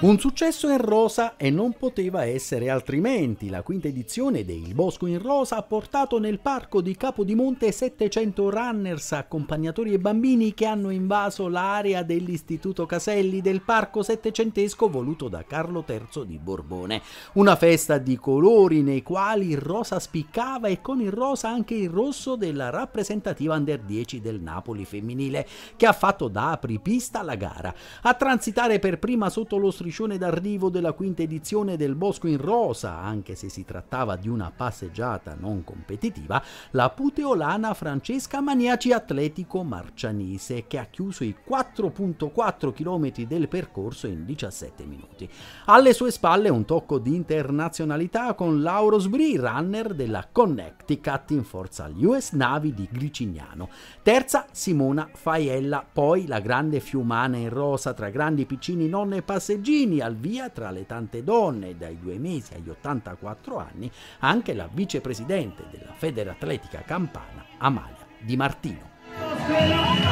Un successo in rosa e non poteva essere altrimenti. La quinta edizione de Bosco in Rosa ha portato nel parco di Capodimonte 700 runners, accompagnatori e bambini che hanno invaso l'area dell'Istituto Caselli del parco settecentesco voluto da Carlo III di Borbone. Una festa di colori nei quali il rosa spiccava e con il rosa anche il rosso della rappresentativa under 10 del Napoli femminile, che ha fatto da apripista la gara. A transitare per prima sotto lo lo striscione d'arrivo della quinta edizione del Bosco in Rosa, anche se si trattava di una passeggiata non competitiva, la puteolana Francesca Maniaci Atletico Marcianise, che ha chiuso i 4.4 km del percorso in 17 minuti. Alle sue spalle un tocco di internazionalità con Lauro Sbri, runner della Connecticut in forza agli US Navy di Gricignano. Terza Simona Faiella, poi la grande fiumana in rosa tra grandi piccini nonne e passeggeri passeggini al via tra le tante donne dai due mesi agli 84 anni anche la vicepresidente della Federatletica Campana Amalia Di Martino.